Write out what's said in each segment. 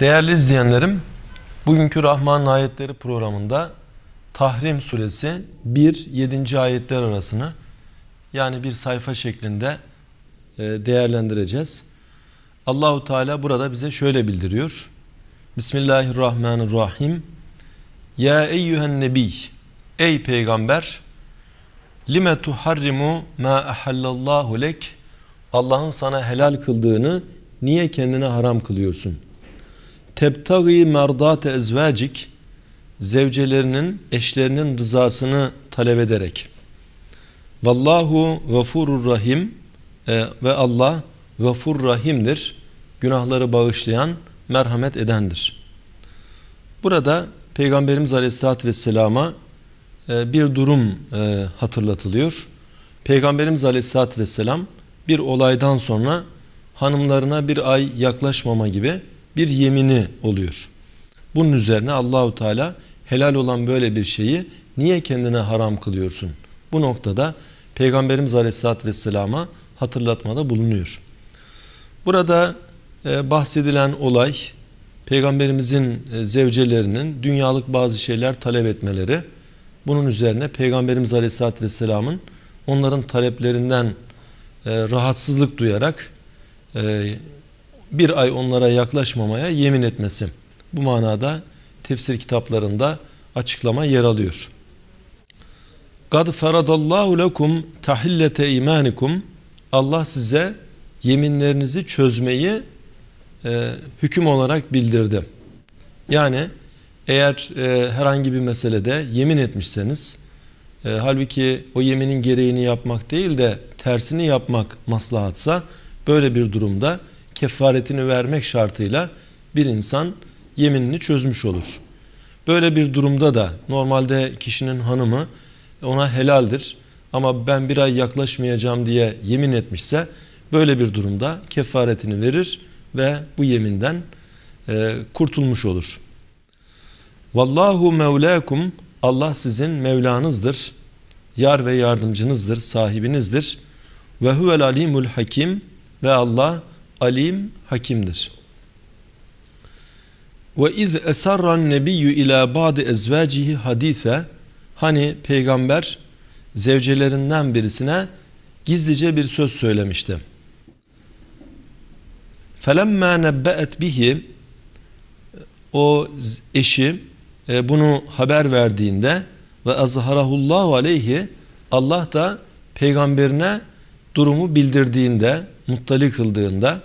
Değerli izleyenlerim, bugünkü Rahman Ayetleri programında Tahrim Suresi 1-7. ayetler arasını yani bir sayfa şeklinde e, değerlendireceğiz. Allahu Teala burada bize şöyle bildiriyor. Bismillahirrahmanirrahim. Ya eyyühen nebi, ey peygamber, lime tuharrimu ma ahallallahu lek, Allah'ın sana helal kıldığını niye kendine haram kılıyorsun? tebtagi merdate ezvacik zevcelerinin, eşlerinin rızasını talep ederek. Vallahu gafurur rahim e, ve Allah gafur rahimdir. Günahları bağışlayan, merhamet edendir. Burada Peygamberimiz Aleyhisselatü Vesselam'a e, bir durum e, hatırlatılıyor. Peygamberimiz Aleyhisselatü Vesselam bir olaydan sonra hanımlarına bir ay yaklaşmama gibi bir yemini oluyor. Bunun üzerine Allahu Teala helal olan böyle bir şeyi niye kendine haram kılıyorsun? Bu noktada Peygamberimiz Aleyhisselatü Vesselam'a hatırlatmada bulunuyor. Burada e, bahsedilen olay Peygamberimizin e, zevcelerinin dünyalık bazı şeyler talep etmeleri. Bunun üzerine Peygamberimiz Aleyhisselatü Vesselam'ın onların taleplerinden e, rahatsızlık duyarak bir ay onlara yaklaşmamaya yemin etmesi. Bu manada tefsir kitaplarında açıklama yer alıyor. قَدْ faradallahu lekum tahillete imanikum. Allah size yeminlerinizi çözmeyi e, hüküm olarak bildirdi. Yani eğer e, herhangi bir meselede yemin etmişseniz e, halbuki o yeminin gereğini yapmak değil de tersini yapmak maslahatsa böyle bir durumda kefaretini vermek şartıyla bir insan yeminini çözmüş olur. Böyle bir durumda da normalde kişinin hanımı ona helaldir ama ben bir ay yaklaşmayacağım diye yemin etmişse böyle bir durumda kefaretini verir ve bu yeminden e, kurtulmuş olur. Vallahu mevlakum Allah sizin mevlanızdır. Yar ve yardımcınızdır, sahibinizdir. Ve huvel alimul hakim ve Allah alim hakimdir. Ve iz esarran nebiyyü ila ba'di ezvacihi hadise hani peygamber zevcelerinden birisine gizlice bir söz söylemişti. Felemmâ nebbe'et bihi o eşi e, bunu haber verdiğinde ve azharahullahu aleyhi Allah da peygamberine durumu bildirdiğinde muttali kıldığında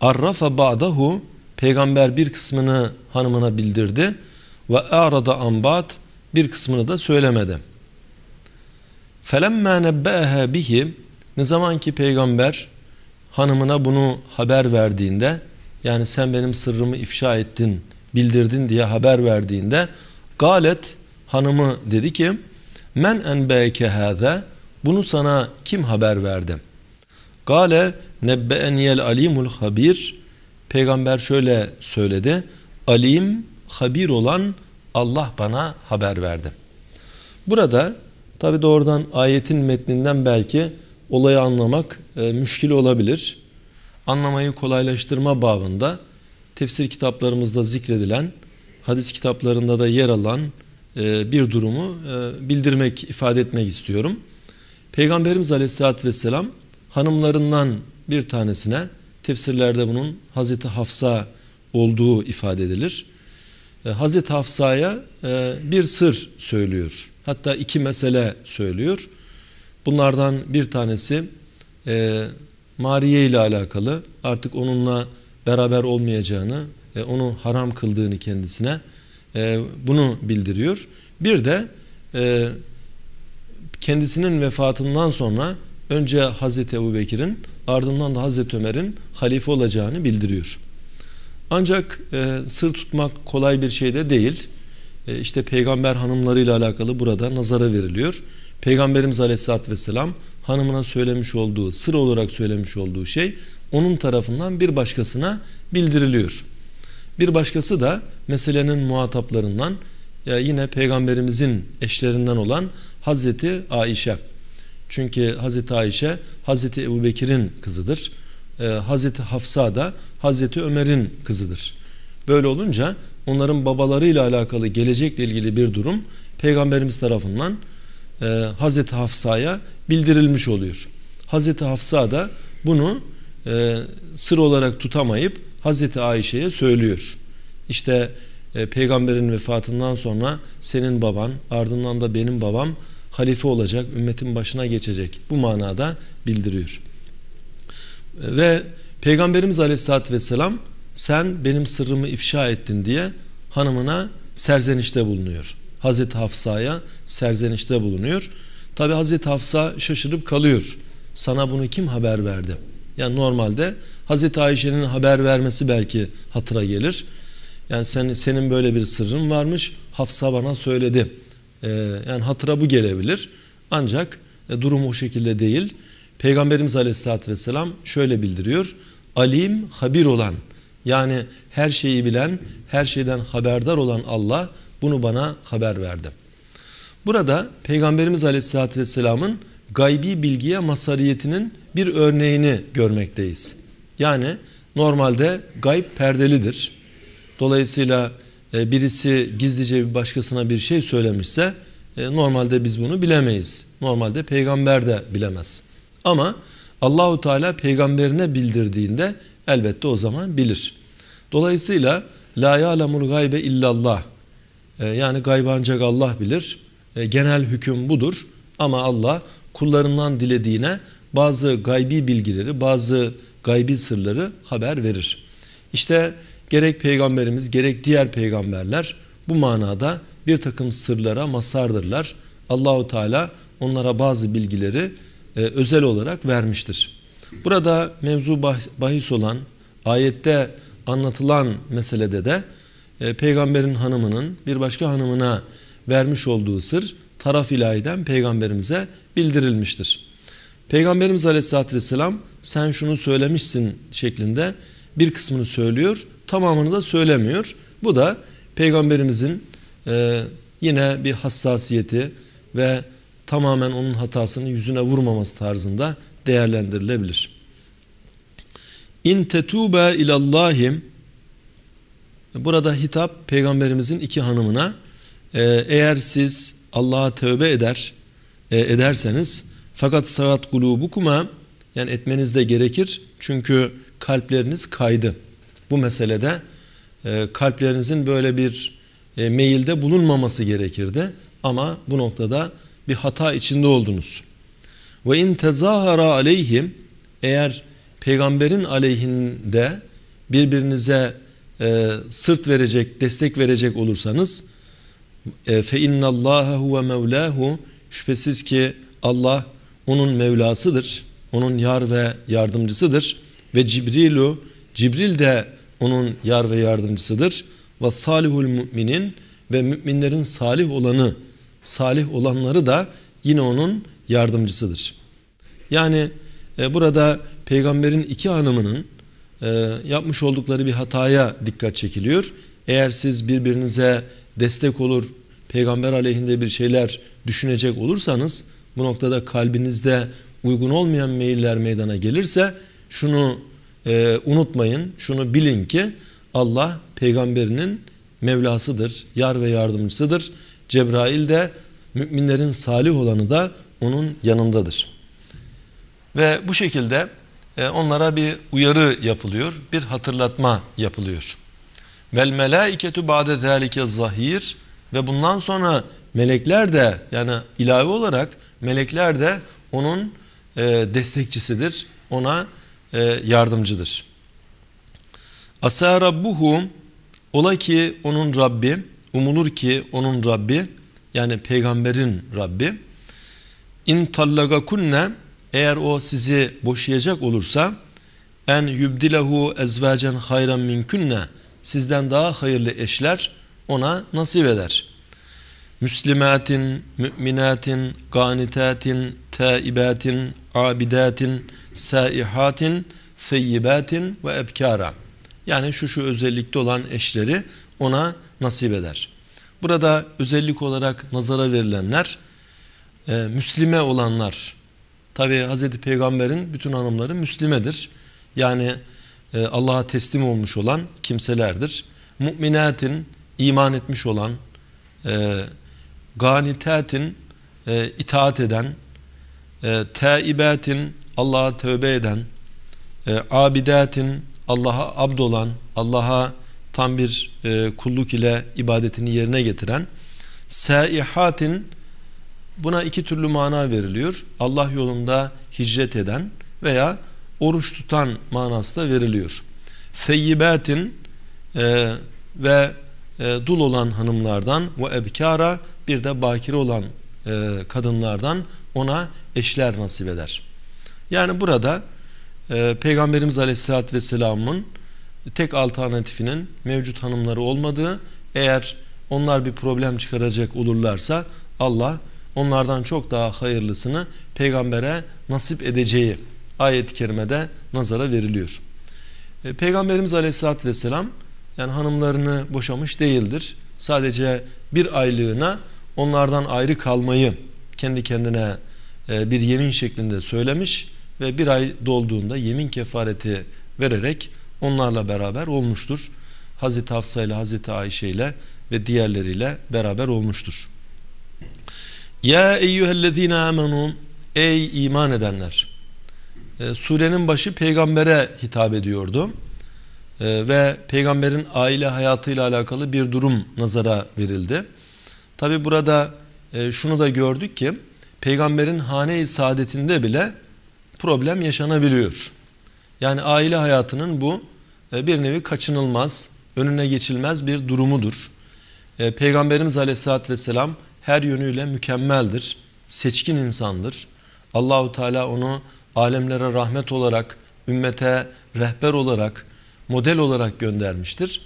arrafa ba'dahu peygamber bir kısmını hanımına bildirdi ve arada ambat bir kısmını da söylemedi. Felemme nebbeehe bihi ne zaman ki peygamber hanımına bunu haber verdiğinde yani sen benim sırrımı ifşa ettin bildirdin diye haber verdiğinde galet hanımı dedi ki men enbeke hâze bunu sana kim haber verdi?'' Gale nebbeniyel alimul habir. Peygamber şöyle söyledi. Alim, habir olan Allah bana haber verdi. Burada tabi doğrudan ayetin metninden belki olayı anlamak e, müşkil olabilir. Anlamayı kolaylaştırma babında tefsir kitaplarımızda zikredilen, hadis kitaplarında da yer alan e, bir durumu e, bildirmek, ifade etmek istiyorum. Peygamberimiz Aleyhisselatü Vesselam hanımlarından bir tanesine tefsirlerde bunun Hazreti Hafsa olduğu ifade edilir. E, Hazreti Hafsa'ya e, bir sır söylüyor. Hatta iki mesele söylüyor. Bunlardan bir tanesi e, Mariye ile alakalı artık onunla beraber olmayacağını, e, onu haram kıldığını kendisine bunu bildiriyor. Bir de kendisinin vefatından sonra önce Hazreti Ebu Bekir'in ardından da Hazreti Ömer'in halife olacağını bildiriyor. Ancak e, sır tutmak kolay bir şey de değil. E, işte peygamber hanımlarıyla alakalı burada nazara veriliyor. Peygamberimiz Aleyhisselatü Vesselam hanımına söylemiş olduğu, sır olarak söylemiş olduğu şey onun tarafından bir başkasına bildiriliyor. Bir başkası da meselenin muhataplarından ya yine peygamberimizin eşlerinden olan Hazreti Aişe. Çünkü Hazreti Ayşe Hazreti Ebu Bekir'in kızıdır. E, Hazreti Hafsa da Hazreti Ömer'in kızıdır. Böyle olunca onların babalarıyla alakalı gelecekle ilgili bir durum Peygamberimiz tarafından e, Hazreti Hafsa'ya bildirilmiş oluyor. Hazreti Hafsa da bunu e, sır olarak tutamayıp Hazreti Ayşe'ye söylüyor. İşte e, peygamberin vefatından sonra senin baban ardından da benim babam halife olacak, ümmetin başına geçecek. Bu manada bildiriyor. Ve Peygamberimiz Aleyhisselatü Vesselam sen benim sırrımı ifşa ettin diye hanımına serzenişte bulunuyor. Hazreti Hafsa'ya serzenişte bulunuyor. Tabi Hazreti Hafsa şaşırıp kalıyor. Sana bunu kim haber verdi? Yani normalde Hazreti Ayşe'nin haber vermesi belki hatıra gelir. Yani sen, senin böyle bir sırrın varmış Hafsa bana söyledi.'' Ee, yani hatıra bu gelebilir. Ancak e, durum o şekilde değil. Peygamberimiz Aleyhisselatü Vesselam şöyle bildiriyor. Alim, habir olan yani her şeyi bilen, her şeyden haberdar olan Allah bunu bana haber verdi. Burada Peygamberimiz Aleyhisselatü Vesselam'ın gaybi bilgiye masariyetinin bir örneğini görmekteyiz. Yani normalde gayb perdelidir. Dolayısıyla e, birisi gizlice bir başkasına bir şey söylemişse e, normalde biz bunu bilemeyiz. Normalde peygamber de bilemez. Ama Allahu Teala peygamberine bildirdiğinde elbette o zaman bilir. Dolayısıyla la ya'lemul gaybe illallah. E, yani gaybı ancak Allah bilir. Genel hüküm budur. Ama Allah kullarından dilediğine bazı gaybi bilgileri, bazı gaybi sırları haber verir. İşte bu gerek peygamberimiz gerek diğer peygamberler bu manada bir takım sırlara masardırlar. Allahu Teala onlara bazı bilgileri e, özel olarak vermiştir. Burada mevzu bahis olan ayette anlatılan meselede de e, peygamberin hanımının bir başka hanımına vermiş olduğu sır taraf ilahiden peygamberimize bildirilmiştir. Peygamberimiz Aleyhisselatü vesselam sen şunu söylemişsin şeklinde bir kısmını söylüyor tamamını da söylemiyor. Bu da peygamberimizin e, yine bir hassasiyeti ve tamamen onun hatasını yüzüne vurmaması tarzında değerlendirilebilir. İn tetuba ilallahim Burada hitap peygamberimizin iki hanımına e, eğer siz Allah'a tövbe eder e, ederseniz fakat saat kulubukuma yani etmeniz de gerekir çünkü kalpleriniz kaydı bu meselede e, kalplerinizin böyle bir e, meyilde bulunmaması gerekirdi. Ama bu noktada bir hata içinde oldunuz. Ve in tezahara aleyhim eğer peygamberin aleyhinde birbirinize e, sırt verecek, destek verecek olursanız e, fe innallâhe huve mevlâhu şüphesiz ki Allah onun Mevlasıdır. Onun yar ve yardımcısıdır. Ve Cibrilu Cibril de onun yar ve yardımcısıdır. Ve salihul müminin ve müminlerin salih olanı, salih olanları da yine onun yardımcısıdır. Yani e, burada peygamberin iki hanımının e, yapmış oldukları bir hataya dikkat çekiliyor. Eğer siz birbirinize destek olur, peygamber aleyhinde bir şeyler düşünecek olursanız bu noktada kalbinizde uygun olmayan meyiller meydana gelirse şunu e, unutmayın şunu bilin ki Allah peygamberinin Mevlasıdır, yar ve yardımcısıdır. Cebrail de müminlerin salih olanı da onun yanındadır. Ve bu şekilde e, onlara bir uyarı yapılıyor, bir hatırlatma yapılıyor. Vel melaiketu ba'de zalike zahir ve bundan sonra melekler de yani ilave olarak melekler de onun e, destekçisidir. Ona e, yardımcıdır. Asa Rabbuhu ola ki onun Rabbi, umulur ki onun Rabbi yani peygamberin Rabbi in tallagakunne eğer o sizi boşayacak olursa en yübdilehu ezvacen hayran minkünne sizden daha hayırlı eşler ona nasip eder. Müslimatin, müminatin, ganitatin, taibatin, abidatin, saihatin, feyyibatin ve ebkara. Yani şu şu özellikte olan eşleri ona nasip eder. Burada özellik olarak nazara verilenler, e, Müslime olanlar. Tabi Hz. Peygamber'in bütün hanımları Müslimedir. Yani e, Allah'a teslim olmuş olan kimselerdir. Mu'minatin, iman etmiş olan, e, ganitatin, e, itaat eden, e, taibatin Allah'a tövbe eden e, abidatin Allah'a abd olan Allah'a tam bir e, kulluk ile ibadetini yerine getiren saihatin buna iki türlü mana veriliyor Allah yolunda hicret eden veya oruç tutan manası da veriliyor feyyibatin e, ve e, dul olan hanımlardan ve ebkara bir de bakire olan e, kadınlardan ona eşler nasip eder. Yani burada e, Peygamberimiz Aleyhisselatü Vesselam'ın tek alternatifinin mevcut hanımları olmadığı eğer onlar bir problem çıkaracak olurlarsa Allah onlardan çok daha hayırlısını peygambere nasip edeceği ayet-i kerimede nazara veriliyor. E, Peygamberimiz Aleyhisselatü Vesselam yani hanımlarını boşamış değildir. Sadece bir aylığına onlardan ayrı kalmayı kendi kendine e, bir yemin şeklinde söylemiş ve bir ay dolduğunda yemin kefareti vererek onlarla beraber olmuştur. Hazreti Hafsa ile Hazreti Ayşe ile ve diğerleriyle beraber olmuştur. Ya eyyühellezine amenu ey iman edenler. E, surenin başı peygambere hitap ediyordu. E, ve peygamberin aile hayatıyla alakalı bir durum nazara verildi. Tabi burada e, şunu da gördük ki peygamberin hane-i saadetinde bile problem yaşanabiliyor. Yani aile hayatının bu e, bir nevi kaçınılmaz, önüne geçilmez bir durumudur. E, Peygamberimiz aleyhissalatü vesselam her yönüyle mükemmeldir, seçkin insandır. Allahu Teala onu alemlere rahmet olarak, ümmete rehber olarak, model olarak göndermiştir.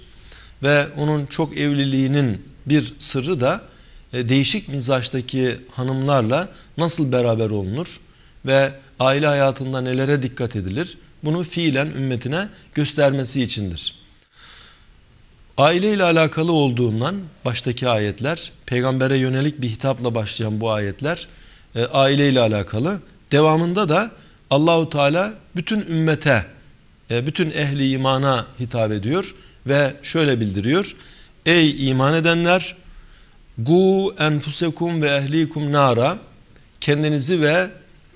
Ve onun çok evliliğinin bir sırrı da e, değişik mizaçtaki hanımlarla nasıl beraber olunur ve aile hayatında nelere dikkat edilir? Bunu fiilen ümmetine göstermesi içindir. Aile ile alakalı olduğundan baştaki ayetler, peygambere yönelik bir hitapla başlayan bu ayetler e, aile ile alakalı. Devamında da Allahu Teala bütün ümmete, e, bütün ehli imana hitap ediyor ve şöyle bildiriyor. Ey iman edenler! Gu enfusekum ve ehlikum nara. Kendinizi ve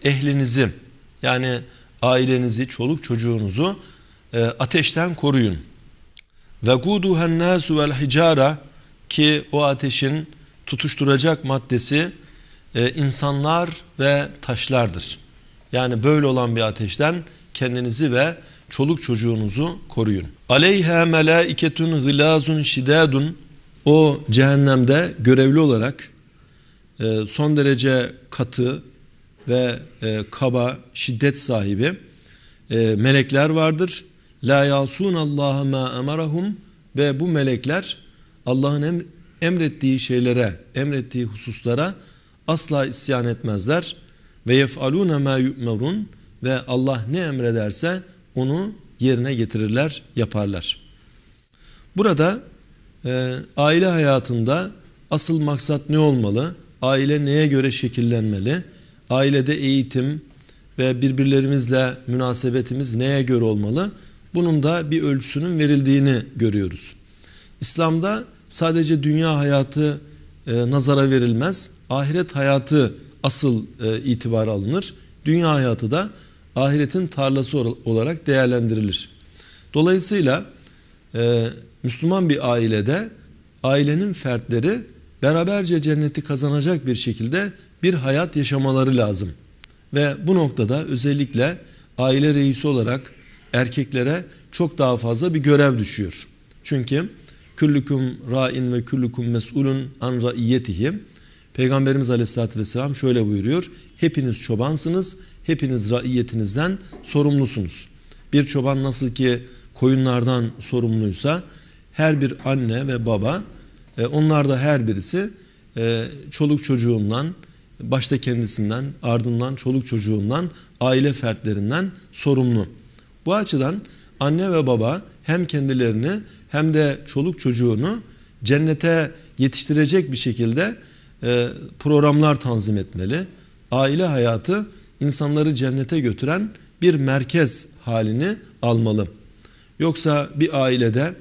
ehlinizi yani ailenizi, çoluk çocuğunuzu e, ateşten koruyun. Ve guduhen nasu vel hicara ki o ateşin tutuşturacak maddesi e, insanlar ve taşlardır. Yani böyle olan bir ateşten kendinizi ve çoluk çocuğunuzu koruyun. Aleyha melaiketun gılazun şidadun o cehennemde görevli olarak e, son derece katı ve e, kaba, şiddet sahibi e, melekler vardır. La yasun Allah'a ma emarahum ve bu melekler Allah'ın emrettiği şeylere, emrettiği hususlara asla isyan etmezler. Ve yef'alûne mâ yu'merun ve Allah ne emrederse onu yerine getirirler, yaparlar. Burada e, aile hayatında asıl maksat ne olmalı? Aile neye göre şekillenmeli? Ailede eğitim ve birbirlerimizle münasebetimiz neye göre olmalı? Bunun da bir ölçüsünün verildiğini görüyoruz. İslam'da sadece dünya hayatı e, nazara verilmez. Ahiret hayatı asıl e, itibar alınır. Dünya hayatı da ahiretin tarlası olarak değerlendirilir. Dolayısıyla e, Müslüman bir ailede ailenin fertleri beraberce cenneti kazanacak bir şekilde bir hayat yaşamaları lazım. Ve bu noktada özellikle aile reisi olarak erkeklere çok daha fazla bir görev düşüyor. Çünkü küllüküm ra'in ve küllüküm mes'ulun an ra'iyetihi. Peygamberimiz aleyhissalatü vesselam şöyle buyuruyor. Hepiniz çobansınız, hepiniz ra'iyetinizden sorumlusunuz. Bir çoban nasıl ki koyunlardan sorumluysa her bir anne ve baba e, onlar da her birisi e, çoluk çocuğundan başta kendisinden ardından çoluk çocuğundan aile fertlerinden sorumlu. Bu açıdan anne ve baba hem kendilerini hem de çoluk çocuğunu cennete yetiştirecek bir şekilde e, programlar tanzim etmeli. Aile hayatı insanları cennete götüren bir merkez halini almalı. Yoksa bir ailede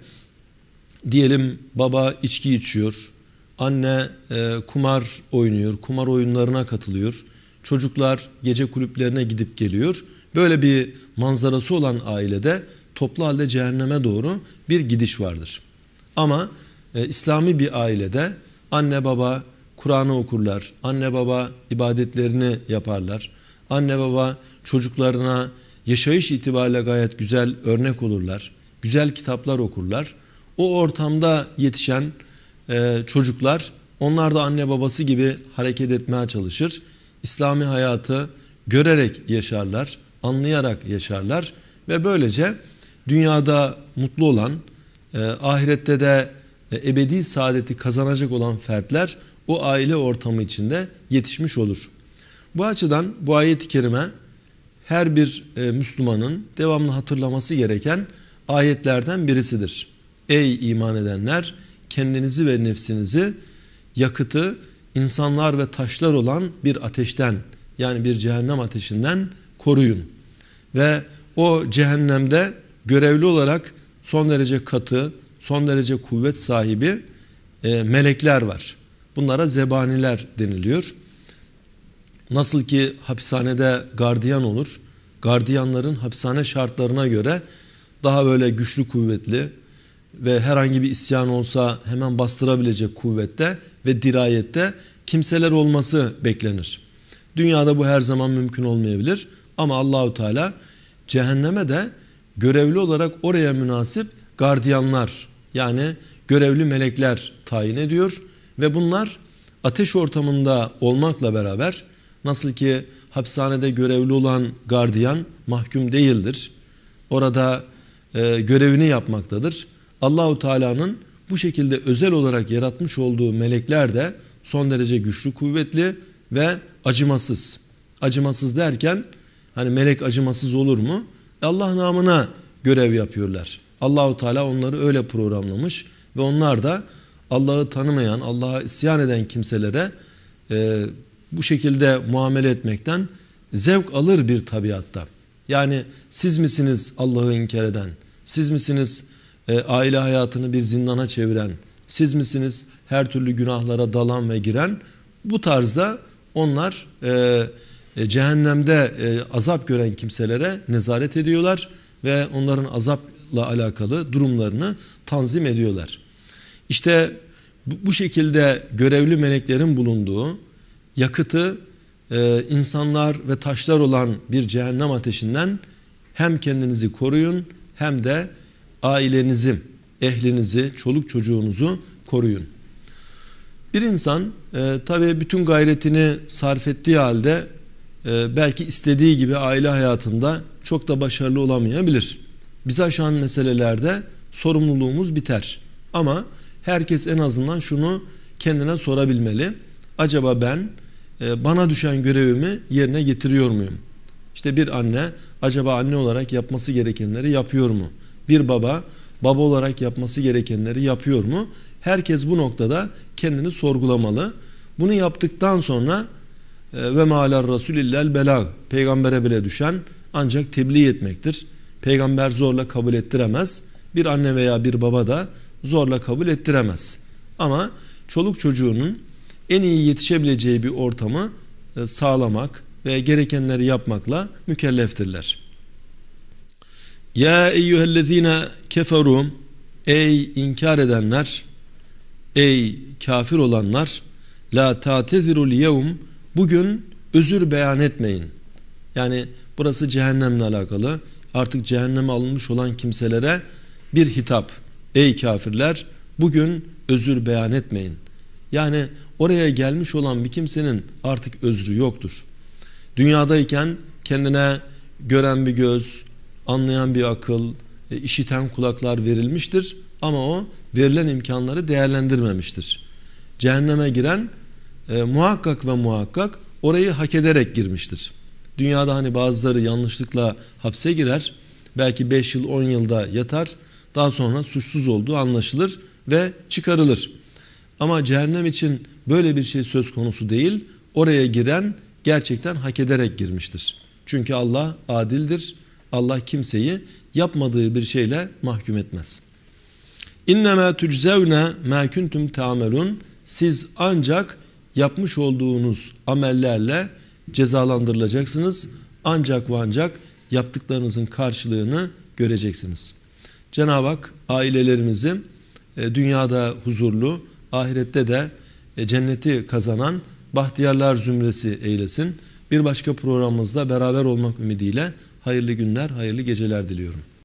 diyelim baba içki içiyor, anne e, kumar oynuyor, kumar oyunlarına katılıyor. Çocuklar gece kulüplerine gidip geliyor. Böyle bir manzarası olan ailede toplu halde cehenneme doğru bir gidiş vardır. Ama e, İslami bir ailede anne baba Kur'an'ı okurlar, anne baba ibadetlerini yaparlar, anne baba çocuklarına yaşayış itibariyle gayet güzel örnek olurlar, güzel kitaplar okurlar o ortamda yetişen e, çocuklar onlar da anne babası gibi hareket etmeye çalışır. İslami hayatı görerek yaşarlar, anlayarak yaşarlar ve böylece dünyada mutlu olan, e, ahirette de e, ebedi saadeti kazanacak olan fertler o aile ortamı içinde yetişmiş olur. Bu açıdan bu ayet-i kerime her bir e, Müslümanın devamlı hatırlaması gereken ayetlerden birisidir. Ey iman edenler kendinizi ve nefsinizi yakıtı insanlar ve taşlar olan bir ateşten yani bir cehennem ateşinden koruyun. Ve o cehennemde görevli olarak son derece katı, son derece kuvvet sahibi e, melekler var. Bunlara zebaniler deniliyor. Nasıl ki hapishanede gardiyan olur, gardiyanların hapishane şartlarına göre daha böyle güçlü kuvvetli, ve herhangi bir isyan olsa hemen bastırabilecek kuvvette ve dirayette kimseler olması beklenir. Dünyada bu her zaman mümkün olmayabilir ama Allahu Teala cehenneme de görevli olarak oraya münasip gardiyanlar yani görevli melekler tayin ediyor ve bunlar ateş ortamında olmakla beraber nasıl ki hapishanede görevli olan gardiyan mahkum değildir. Orada e, görevini yapmaktadır. Allahu Teala'nın bu şekilde özel olarak yaratmış olduğu melekler de son derece güçlü, kuvvetli ve acımasız. Acımasız derken hani melek acımasız olur mu? E, Allah namına görev yapıyorlar. Allahu Teala onları öyle programlamış ve onlar da Allah'ı tanımayan, Allah'a isyan eden kimselere e, bu şekilde muamele etmekten zevk alır bir tabiatta. Yani siz misiniz Allah'ı inkar eden? Siz misiniz e, aile hayatını bir zindana çeviren siz misiniz? Her türlü günahlara dalan ve giren bu tarzda onlar e, e, cehennemde e, azap gören kimselere nezaret ediyorlar ve onların azapla alakalı durumlarını tanzim ediyorlar. İşte bu, bu şekilde görevli meleklerin bulunduğu yakıtı e, insanlar ve taşlar olan bir cehennem ateşinden hem kendinizi koruyun hem de ailenizi, ehlinizi, çoluk çocuğunuzu koruyun. Bir insan e, tabii bütün gayretini sarf ettiği halde e, belki istediği gibi aile hayatında çok da başarılı olamayabilir. Biz aşan meselelerde sorumluluğumuz biter. Ama herkes en azından şunu kendine sorabilmeli. Acaba ben e, bana düşen görevimi yerine getiriyor muyum? İşte bir anne acaba anne olarak yapması gerekenleri yapıyor mu? Bir baba baba olarak yapması gerekenleri yapıyor mu? Herkes bu noktada kendini sorgulamalı. Bunu yaptıktan sonra e, ve malar rasulillel belag peygambere bile düşen ancak tebliğ etmektir. Peygamber zorla kabul ettiremez. Bir anne veya bir baba da zorla kabul ettiremez. Ama çoluk çocuğunun en iyi yetişebileceği bir ortamı e, sağlamak ve gerekenleri yapmakla mükelleftirler. Ya eyyühellezine keferum Ey inkar edenler Ey kafir olanlar La ta'tezirul yevm Bugün özür beyan etmeyin. Yani burası cehennemle alakalı. Artık cehenneme alınmış olan kimselere bir hitap. Ey kafirler bugün özür beyan etmeyin. Yani oraya gelmiş olan bir kimsenin artık özrü yoktur. Dünyadayken kendine gören bir göz, anlayan bir akıl, e, işiten kulaklar verilmiştir ama o verilen imkanları değerlendirmemiştir. Cehenneme giren e, muhakkak ve muhakkak orayı hak ederek girmiştir. Dünyada hani bazıları yanlışlıkla hapse girer, belki 5 yıl 10 yılda yatar, daha sonra suçsuz olduğu anlaşılır ve çıkarılır. Ama cehennem için böyle bir şey söz konusu değil, oraya giren gerçekten hak ederek girmiştir. Çünkü Allah adildir, Allah kimseyi yapmadığı bir şeyle mahkum etmez. İnnemâ tüczevne mâ kuntum ta'melun. Siz ancak yapmış olduğunuz amellerle cezalandırılacaksınız. Ancak ve ancak yaptıklarınızın karşılığını göreceksiniz. Cenab-ı Hak ailelerimizi e, dünyada huzurlu, ahirette de e, cenneti kazanan bahtiyarlar zümresi eylesin. Bir başka programımızda beraber olmak ümidiyle Hayırlı günler, hayırlı geceler diliyorum.